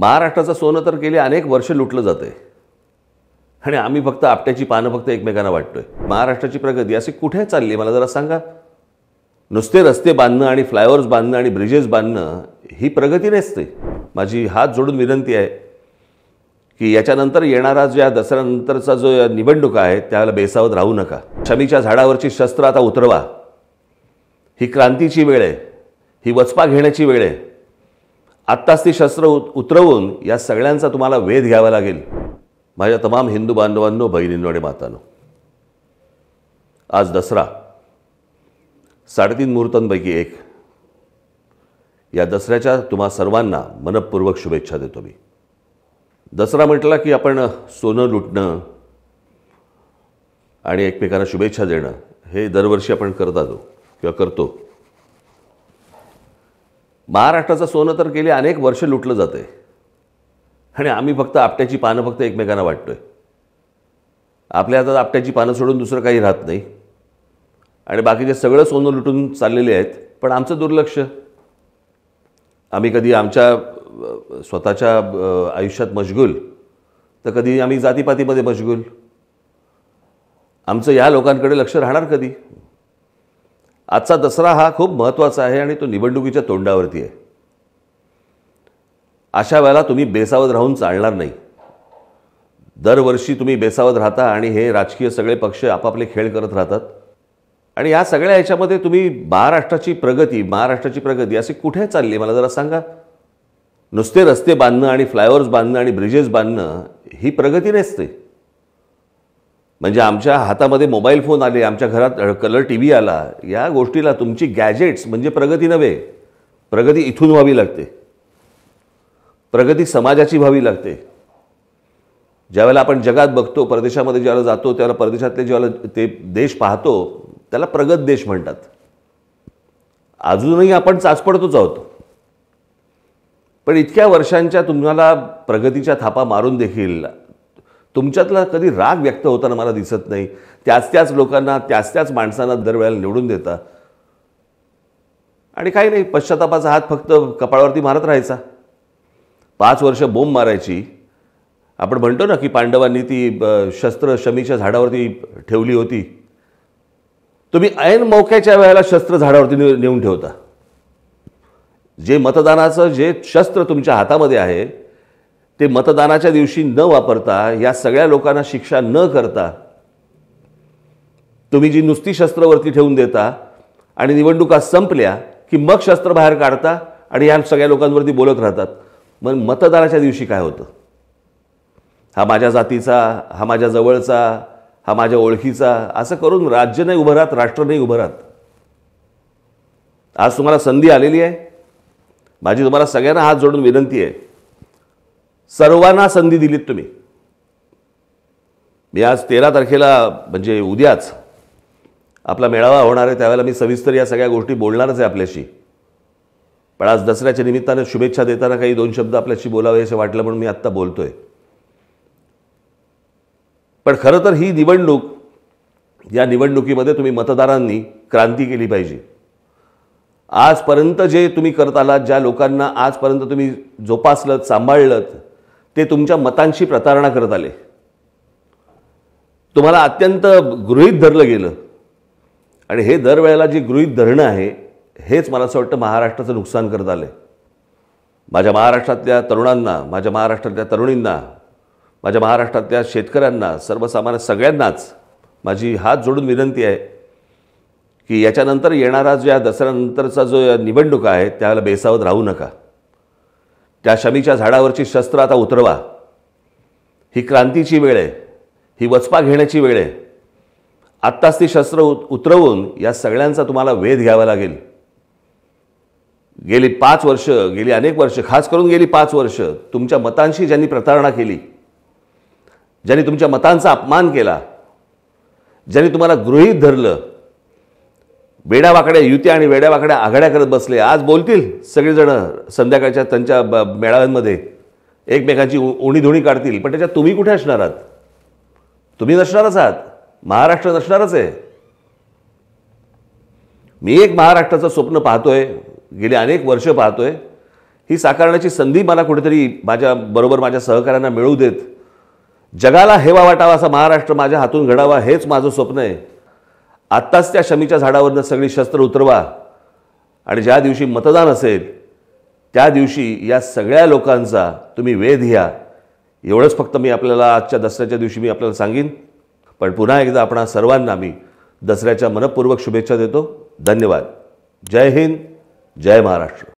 महाराष्ट्राचं सोनं तर गेली अनेक वर्ष लुटलं जातं आहे आणि आम्ही फक्त आपट्याची पानं फक्त एकमेकांना वाटतोय महाराष्ट्राची प्रगती असे कुठे चालली मला जरा सांगा नुसते रस्ते बांधणं आणि फ्लायओव्हर्स बांधणं आणि ब्रिजेस बांधणं ही प्रगती नसते माझी हात जोडून विनंती आहे की याच्यानंतर येणारा जो या दसऱ्यानंतरचा जो या निवडणुका आहे त्याला बेसावत राहू नका शमीच्या झाडावरची शस्त्र आता उतरवा ही क्रांतीची वेळ आहे ही वचपा घेण्याची वेळ आहे आत्ताच ती शस्त्र उतरवून या सगळ्यांचा तुम्हाला वेध घ्यावा लागेल माझ्या तमाम हिंदू बांधवांनो बहिणींनो आणि मातांनो आज दसरा साडेतीन मुहूर्तांपैकी एक या दसऱ्याच्या तुम्हा सर्वांना मनपूर्वक शुभेच्छा देतो मी दसरा म्हटला की आपण सोनं लुटणं आणि एकमेकांना शुभेच्छा देणं हे दरवर्षी आपण करत आलो किंवा करतो महाराष्ट्राचं सोनं तर गेली अनेक वर्ष लुटलं जातं आहे आणि आम्ही फक्त आपट्याची पानं फक्त एकमेकांना वाटतो आहे आपल्या हातात आपट्याची पानं सोडून दुसरं काही राहत नाही आणि बाकीचे सगळं सोनं लुटून चाललेले आहेत पण आमचं दुर्लक्ष आम्ही कधी आमच्या स्वतःच्या आयुष्यात मशगुल तर कधी आम्ही जातीपातीमध्ये मशगुल आमचं या लोकांकडे लक्ष राहणार कधी आजचा दसरा हा खूप महत्त्वाचा आहे आणि तो निवडणुकीच्या तोंडावरती आहे अशा वेळेला तुम्ही बेसावत राहून चालणार नाही दरवर्षी तुम्ही बेसावत राहता आणि हे राजकीय सगळे पक्ष आपापले खेळ करत राहतात आणि या सगळ्या ह्याच्यामध्ये तुम्ही महाराष्ट्राची प्रगती महाराष्ट्राची प्रगती अशी कुठे चालली मला जरा सांगा नुसते रस्ते बांधणं आणि फ्लायओव्हर्स बांधणं आणि ब्रिजेस बांधणं ही प्रगती नसते म्हणजे आमच्या हातामध्ये मोबाईल फोन आले आमच्या घरात कलर टी व्ही आला या गोष्टीला तुमची गॅजेट्स म्हणजे प्रगती नव्हे प्रगती इथून व्हावी लागते प्रगती समाजाची व्हावी लागते ज्यावेळेला आपण जगात बघतो परदेशामध्ये ज्यावेळेला जातो त्यावेळेला परदेशातले ज्यावेळेला ते देश पाहतो त्याला प्रगत देश म्हणतात अजूनही आपण चाचपडतोच आहोत पण इतक्या वर्षांच्या तुम्हाला प्रगतीच्या थापा मारून देखील तुमच्यातला कधी राग व्यक्त होताना मला दिसत नाही त्याच त्याच लोकांना त्याच त्याच माणसांना दरवेळेला निवडून देता आणि काही नाही पश्चातापाचा हात फक्त कपाळावरती मारत राहायचा पाच वर्ष बोंब मारायची आपण म्हणतो ना की पांडवांनी ती शस्त्र शमीच्या झाडावरती ठेवली होती तुम्ही ऐन मौक्याच्या वेळेला शस्त्र झाडावरती नेऊन ठेवता जे मतदानाचं जे शस्त्र तुमच्या हातामध्ये आहे ते मतदानाच्या दिवशी न वापरता या सगळ्या लोकांना शिक्षा न करता तुम्ही जी नुसती शस्त्रवरती ठेवून देता आणि निवडणुका संपल्या की मग शस्त्र बाहेर काढता आणि या सगळ्या लोकांवरती बोलत राहतात मग मतदानाच्या दिवशी काय होतं हा माझ्या जातीचा हा माझ्या जवळचा हा माझ्या ओळखीचा असं करून राज्य नाही उभं राहत राष्ट्र नाही उभं राहत आज तुम्हाला संधी आलेली आहे माझी तुम्हाला सगळ्यांना हात जोडून विनंती आहे सर्वांना संधी दिलीत तुम्ही मी आज तेरा तारखेला म्हणजे उद्याच आपला मेळावा होणार आहे त्यावेळेला मी सविस्तर या सगळ्या गोष्टी बोलणारच आहे आपल्याशी पण आज दसऱ्याच्या निमित्ताने शुभेच्छा देताना काही दोन शब्द आपल्याशी बोलावे असं वाटलं म्हणून मी आत्ता बोलतोय पण खरं तर ही निवडणूक या निवडणुकीमध्ये तुम्ही मतदारांनी क्रांती केली पाहिजे आजपर्यंत जे तुम्ही करत आलात ज्या लोकांना आजपर्यंत तुम्ही जोपासलत सांभाळलत ते तुमच्या मतांशी प्रतारणा करत आले तुम्हाला अत्यंत गृहीत धरलं गेलं आणि हे दरवेळेला जी गृहीत धरणं आहे हेच मला असं वाटतं महाराष्ट्राचं नुकसान करत आलं आहे माझ्या महाराष्ट्रातल्या तरुणांना माझ्या महाराष्ट्रातल्या तरुणींना माझ्या महाराष्ट्रातल्या शेतकऱ्यांना सर्वसामान्य सगळ्यांनाच माझी हात जोडून विनंती आहे की याच्यानंतर येणारा जो या दसऱ्यानंतरचा जो निवडणूक आहे त्याला बेसावत राहू नका त्या शमीच्या झाडावरची शस्त्र आता उतरवा ही क्रांतीची वेळ आहे ही वचपा घेण्याची वेळ आहे आत्ताच ती शस्त्र उतरवून या सगळ्यांचा तुम्हाला वेध घ्यावा लागेल गेली पाच वर्ष गेली अनेक वर्ष खास करून गेली पाच वर्ष तुमच्या मतांशी ज्यांनी प्रतारणा केली ज्यांनी तुमच्या मतांचा अपमान केला ज्यांनी तुम्हाला गृहीत धरलं वेड्यावाकड्या युत्या आणि वेड्यावाकड्या आघाड्या करत बसले आज बोलतील सगळेजण संध्याकाळच्या त्यांच्या ब मेळाव्यांमध्ये एकमेकांची धुणी काढतील पण त्याच्यात तुम्ही कुठे असणार आहात तुम्ही नसणारच आहात महाराष्ट्र नसणारच आहे मी एक महाराष्ट्राचं स्वप्न पाहतोय गेली अनेक वर्ष पाहतोय ही साकारण्याची संधी मला कुठेतरी माझ्या बरोबर माझ्या सहकाऱ्यांना मिळू देत जगाला हेवा वाटावा असा महाराष्ट्र माझ्या हातून घडावा हेच माझं स्वप्न आहे आत्ताच त्या शमीच्या झाडावरनं सगळी शस्त्र उतरवा आणि ज्या दिवशी मतदान असेल त्या दिवशी या सगळ्या लोकांचा तुम्ही वेध घ्या एवढंच फक्त मी आपल्याला आजच्या दसऱ्याच्या दिवशी मी आपल्याला सांगेन पण पुन्हा एकदा आपण सर्वांना मी दसऱ्याच्या मनपूर्वक शुभेच्छा देतो धन्यवाद जय हिंद जय महाराष्ट्र